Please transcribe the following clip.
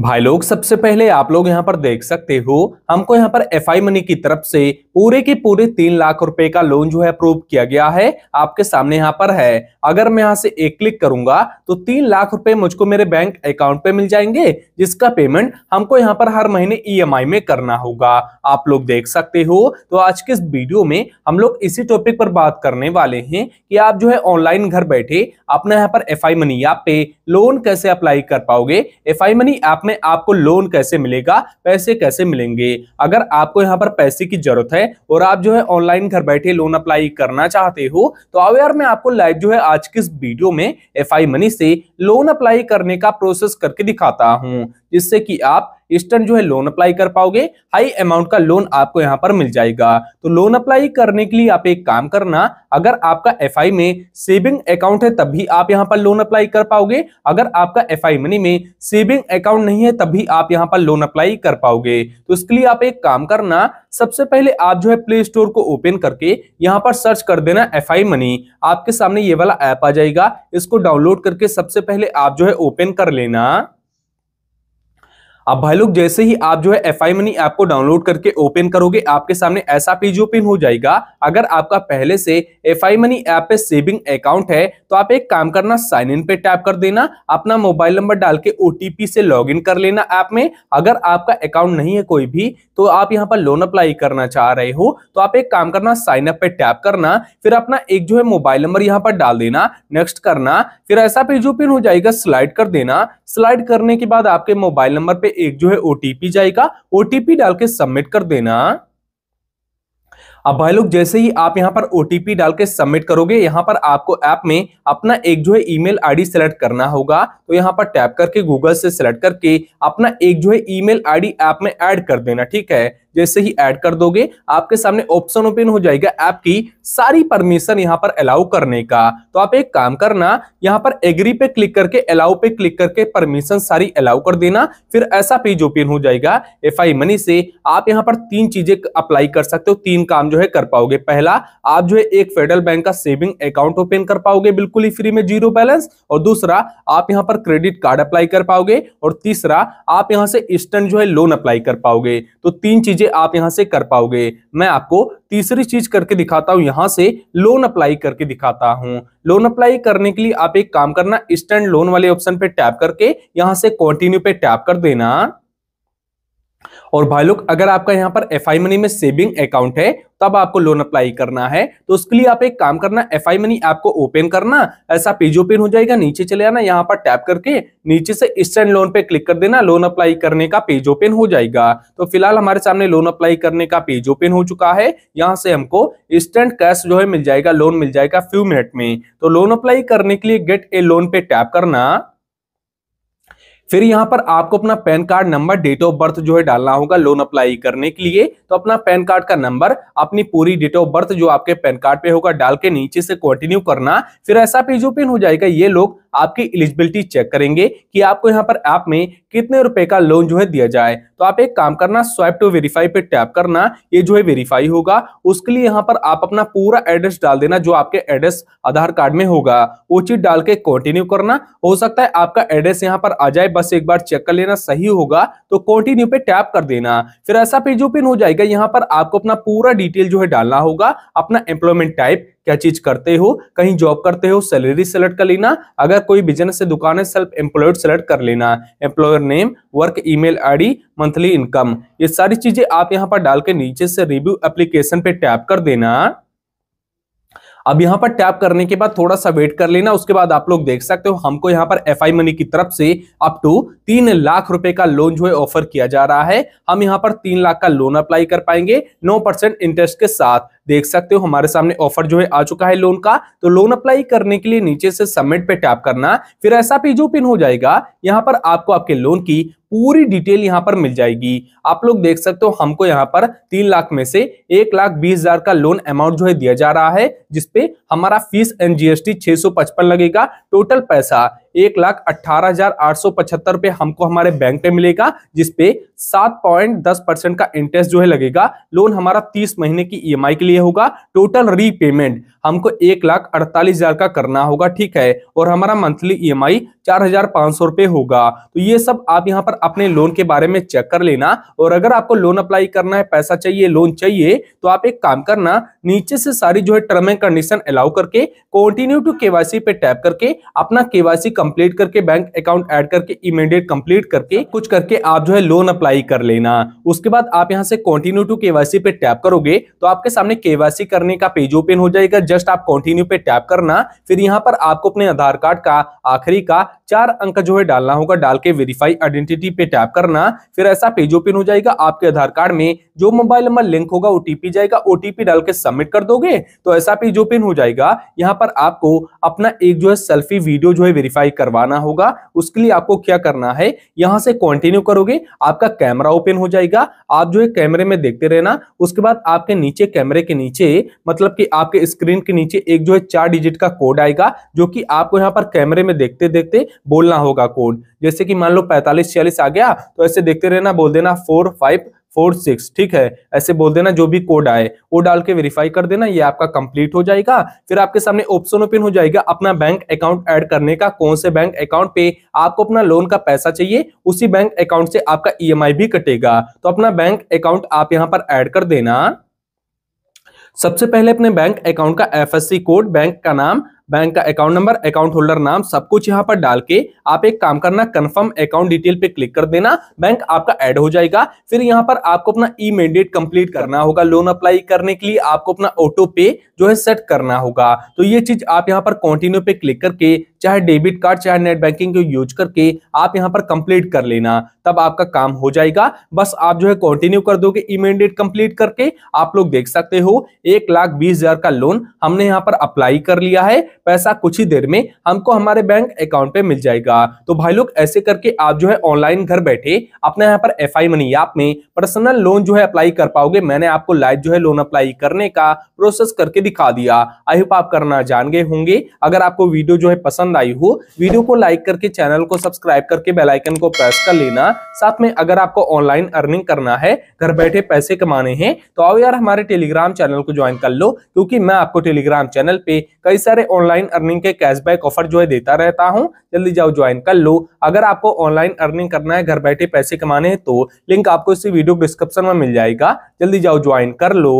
भाई लोग सबसे पहले आप लोग यहाँ पर देख सकते हो हमको यहाँ पर एफ आई मनी की तरफ से पूरे के पूरे तीन लाख रुपए का लोन जो है अप्रूव किया गया है आपके सामने यहाँ पर है अगर मैं यहां से एक क्लिक करूंगा तो तीन लाख रुपए मुझको मेरे बैंक अकाउंट पे मिल जाएंगे जिसका पेमेंट हमको यहाँ पर हर महीने ईएमआई e में करना होगा आप लोग देख सकते हो तो आज के इस वीडियो में हम लोग इसी टॉपिक पर बात करने वाले हैं कि आप जो है ऑनलाइन घर बैठे अपना यहाँ पर एफ मनी ऐप पे लोन कैसे अप्लाई कर पाओगे एफ मनी ऐप में आपको लोन कैसे मिलेगा पैसे कैसे मिलेंगे अगर आपको यहाँ पर पैसे की जरूरत है और आप जो है ऑनलाइन घर बैठे लोन अप्लाई करना चाहते हो तो अवेयर यार मैं आपको लाइव जो है आज के इस वीडियो में एफ मनी से लोन अप्लाई करने का प्रोसेस करके दिखाता हूँ जिससे कि आप इंस्टेंट जो है लोन अप्लाई कर पाओगे हाई अमाउंट का लोन आपको यहाँ पर मिल जाएगा तो लोन अप्लाई करने के लिए आप एक काम करना अगर आपका एफ में सेविंग अकाउंट है तब भी आप यहाँ पर लोन अप्लाई कर पाओगे अगर आपका एफ मनी में सेविंग अकाउंट नहीं है तब भी आप यहाँ पर लोन अप्लाई कर पाओगे तो इसके लिए आप एक काम करना सबसे पहले आप जो है प्ले स्टोर को ओपन करके यहाँ पर सर्च कर देना एफ आई मनी आपके सामने ये वाला ऐप आ जाएगा इसको डाउनलोड करके सबसे पहले आप जो है ओपन कर लेना अब भाई लोग जैसे ही आप जो है एफ आई मनी ऐप को डाउनलोड करके ओपन करोगे आपके सामने ऐसा पेज ओपन हो जाएगा अगर आपका पहले से एफ आई मनी ऐप पे सेविंग अकाउंट है तो आप एक काम करना साइन इन पे टैप कर देना अपना मोबाइल नंबर डाल के ओटीपी से लॉग इन कर लेना ऐप में अगर आपका अकाउंट नहीं है कोई भी तो आप यहाँ पर लोन अप्लाई करना चाह रहे हो तो आप एक काम करना साइन अप पे टैप करना फिर अपना एक जो है मोबाइल नंबर यहाँ पर डाल देना नेक्स्ट करना फिर ऐसा पेज ओपन हो जाएगा स्लाइड कर देना स्लाइड करने के बाद आपके मोबाइल नंबर पे एक जो है ओटीपी जाएगा ओटीपी डाल के सबमिट कर देना अब भाई लोग जैसे ही आप यहां पर ओटीपी डाल के सबमिट करोगे यहां पर आपको ऐप आप में अपना एक जो है ईमेल आईडी सेलेक्ट करना होगा तो यहां पर टैप करके गूगल से सेलेक्ट करके अपना एक जो है ईमेल आईडी ऐप में ऐड कर देना ठीक है जैसे ही ऐड कर दोगे आपके सामने ऑप्शन ओपन हो जाएगा ऐप की सारी परमिशन यहाँ पर अलाउ करने का तो आप एक काम करना यहाँ पर एग्री पे क्लिक करके अलाउ पे क्लिक करके परमिशन सारी अलाउ कर देना फिर ऐसा पेज ओपन हो जाएगा एफ मनी से आप यहाँ पर तीन चीजें अप्लाई कर सकते हो तीन काम जो है कर पाओगे पहला आप जो है एक फेडरल बैंक का सेविंग अकाउंट ओपन कर पाओगे बिल्कुल ही फ्री में जीरो बैलेंस और दूसरा आप यहाँ पर क्रेडिट कार्ड अप्लाई कर पाओगे और तीसरा आप यहाँ से इंस्टेंट जो है लोन अप्लाई कर पाओगे तो तीन चीजें चीजें आप यहां से कर पाओगे मैं आपको तीसरी चीज करके दिखाता हूं यहां से लोन अप्लाई करके दिखाता हूं लोन अप्लाई करने के लिए आप एक काम करना स्टैंड लोन वाले ऑप्शन पे टैप करके यहां से कंटिन्यू पे टैप कर देना और भाई लोग अगर आपका यहाँ पर एफ मनी में सेविंग अकाउंट है तब आपको लोन अप्लाई करना है तो उसके लिए आप एक काम करना एफ आई मनी ऐप को ओपन करना ऐसा पेज ओपन हो जाएगा नीचे चले आना यहाँ पर टैप करके नीचे से इंस्टेंट लोन पे क्लिक कर देना लोन अप्लाई करने का पेज ओपन हो जाएगा तो फिलहाल हमारे सामने लोन अप्लाई करने का पेज ओपन हो चुका है यहाँ से हमको इंस्टेंट कैश जो है मिल जाएगा लोन मिल जाएगा फ्यू मिनट में तो लोन अप्लाई करने के लिए गेट ए लोन पे टैप करना फिर यहाँ पर आपको अपना PAN card number date of birth जो है डालना होगा लोन अप्लाई करने के लिए तो अपना पैन कार्ड का नंबर अपनी पूरी डेट ऑफ बर्थ जो आपके पैन कार्ड पे होगा डाल के नीचे से कंटिन्यू करना फिर ऐसा पेज ओपन हो जाएगा ये लोग आपकी एलिजिबिलिटी चेक करेंगे कि आपको यहाँ पर ऐप में कितने रुपए का लोन जो है दिया जाए तो आप एक काम करना स्वाइप टू वेरीफाई पे टैप करना ये जो है वेरीफाई होगा उसके लिए यहाँ पर आप अपना पूरा एड्रेस डाल देना जो आपके एड्रेस आधार कार्ड में होगा वो चीज डाल के कंटिन्यू करना हो सकता है आपका एड्रेस यहाँ पर आ जाए बस एक बार चेक कर लेना सही होगा तो कॉन्टिन्यू पे टैप कर देना फिर ऐसा पेज पिन हो जाएगा यहाँ पर आपको अपना पूरा डिटेल जो है डालना होगा अपना एम्प्लॉयमेंट टाइप क्या चीज करते हो कहीं जॉब करते हो सैलरी सेलेक्ट कर लेना अगर कोई बिजनेस से दुकान है सेल्फ एम्प्लॉयड सेलेक्ट कर लेना employer name work email ID monthly income ये सारी चीजें आप यहाँ पर डाल के नीचे से रिव्यू एप्लीकेशन पे टैप कर देना अब यहाँ पर टैप करने के बाद थोड़ा सा वेट कर लेना उसके बाद आप लोग देख सकते हो हमको यहाँ पर एफ मनी की तरफ से अप टू तीन लाख रुपए का लोन जो है ऑफर किया जा रहा है हम यहाँ पर तीन लाख का लोन अप्लाई कर पाएंगे नौ परसेंट इंटरेस्ट के साथ देख सकते हो हमारे सामने ऑफर जो है आ चुका है लोन का तो लोन अप्लाई करने के लिए नीचे से सबमिट पे टैप करना फिर ऐसा पे जो पिन हो जाएगा यहाँ पर आपको आपके लोन की पूरी डिटेल यहाँ पर मिल जाएगी आप लोग देख सकते हो हमको यहाँ पर तीन लाख में से एक लाख बीस हजार का लोन अमाउंट जो है दिया जा रहा है जिसपे हमारा फीस एंड जीएसटी छह सौ पचपन लगेगा टोटल पैसा एक लाख अट्ठारह हजार आठ सौ पचहत्तर रुपए हमको हमारे बैंक पे मिलेगा जिसपे सात पॉइंट दस परसेंट का इंटरेस्ट जो है लगेगा लोन हमारा तीस महीने की ईएमआई e के लिए होगा टोटल रीपेमेंट हमको एक लाख अड़तालीस हजार का करना होगा ठीक है और हमारा मंथली ईएमआई e चार हजार पांच सौ रुपए होगा तो ये सब आप यहाँ पर अपने लोन के बारे में चेक कर लेना और अगर आपको लोन अप्लाई करना है पैसा चाहिए लोन चाहिए तो आप एक काम करना नीचे से सारी जो है टर्म एंड कंडीशन अलाउ करके कंटिन्यू टू के पे टैप करके अपना केवाईसी कंप्लीट करके बैंक अकाउंट एड करके इमीडिएट कंप्लीट करके कुछ करके आप जो है लोन अप्लाई अप्लाई कर लेना उसके बाद आप यहां से कंटिन्यू टू केवासी पे टैप करोगे तो आपके सामने केवासी करने का पेज ओपन हो जाएगा जस्ट आप कंटिन्यू पे टैप करना फिर यहां पर आपको अपने आधार कार्ड का आखिरी का चार अंक जो है डालना होगा डाल के वेरीफाई आइडेंटिटी पे टैप करना फिर ऐसा पेज ओपन हो जाएगा आपके आधार कार्ड में जो मोबाइल नंबर लिंक होगा ओटीपी जाएगा ओटीपी डाल के सबमिट कर दोगे तो ऐसा पेज ओपन हो जाएगा यहाँ पर आपको अपना एक जो है सेल्फी वीडियो जो है वेरीफाई करवाना होगा उसके लिए आपको क्या करना है यहाँ से कॉन्टिन्यू करोगे आपका कैमरा ओपन हो जाएगा आप जो है कैमरे में देखते रहना उसके बाद आपके नीचे कैमरे के नीचे मतलब कि आपके स्क्रीन के नीचे एक जो है चार डिजिट का कोड आएगा जो कि आपको यहाँ पर कैमरे में देखते देखते बोलना होगा कोड जैसे कि मान लो पैंतालीस छियालीस आ गया तो ऐसे देखते रहना बोल देना फोर फाइव फोर सिक्स ठीक है ऐसे बोल देना जो भी कोड आए वो डाल के वेरीफाई कर देना ये आपका कंप्लीट हो जाएगा फिर आपके सामने ऑप्शन ओपन हो जाएगा अपना बैंक अकाउंट ऐड करने का कौन से बैंक अकाउंट पे आपको अपना लोन का पैसा चाहिए उसी बैंक अकाउंट से आपका ईएमआई e भी कटेगा तो अपना बैंक अकाउंट आप यहाँ पर एड कर देना सबसे पहले अपने बैंक अकाउंट का एफएससी कोड बैंक का नाम बैंक का अकाउंट नंबर अकाउंट होल्डर नाम सब कुछ यहाँ पर डाल के आप एक काम करना कंफर्म अकाउंट डिटेल पे क्लिक कर देना बैंक आपका ऐड हो जाएगा फिर यहाँ पर आपको अपना ई मैंडेट कंप्लीट करना होगा लोन अप्लाई करने के लिए आपको अपना ऑटो पे जो है सेट करना होगा तो ये चीज आप यहाँ पर कॉन्टिन्यू पे क्लिक करके चाहे डेबिट कार्ड चाहे नेट बैंकिंग को यूज करके आप यहाँ पर कंप्लीट कर लेना तब आपका काम हो जाएगा बस आप जो है कंटिन्यू कर दोगे इमीडिएट कंप्लीट करके आप लोग देख सकते हो एक लाख बीस हजार का लोन हमने यहाँ पर अप्लाई कर लिया है पैसा कुछ ही देर में हमको हमारे बैंक अकाउंट पे मिल जाएगा तो भाई लोग ऐसे करके आप जो है ऑनलाइन घर बैठे अपने यहाँ पर एफ मनी ऐप में पर्सनल लोन जो है अप्लाई कर पाओगे मैंने आपको लाइव जो है लोन अप्लाई करने का प्रोसेस करके दिखा दिया आई होप आप करना जान गए होंगे अगर आपको वीडियो जो है पसंद आई हो वीडियो को लाइक करके चैनल को सब्सक्राइब करके बेलाइकन को प्रेस कर लेना साथ में अगर आपको ऑनलाइन अर्निंग करना है घर बैठे पैसे कमाने हैं तो आओ यार हमारे टेलीग्राम चैनल को ज्वाइन कर लो क्योंकि मैं आपको टेलीग्राम चैनल पे कई सारे ऑनलाइन अर्निंग के कैशबैक ऑफर जो है देता रहता हूँ जल्दी जाओ ज्वाइन कर लो अगर आपको ऑनलाइन अर्निंग करना है घर बैठे पैसे कमाने हैं तो लिंक आपको इसी वीडियो डिस्क्रिप्शन में मिल जाएगा जल्दी जाओ ज्वाइन कर लो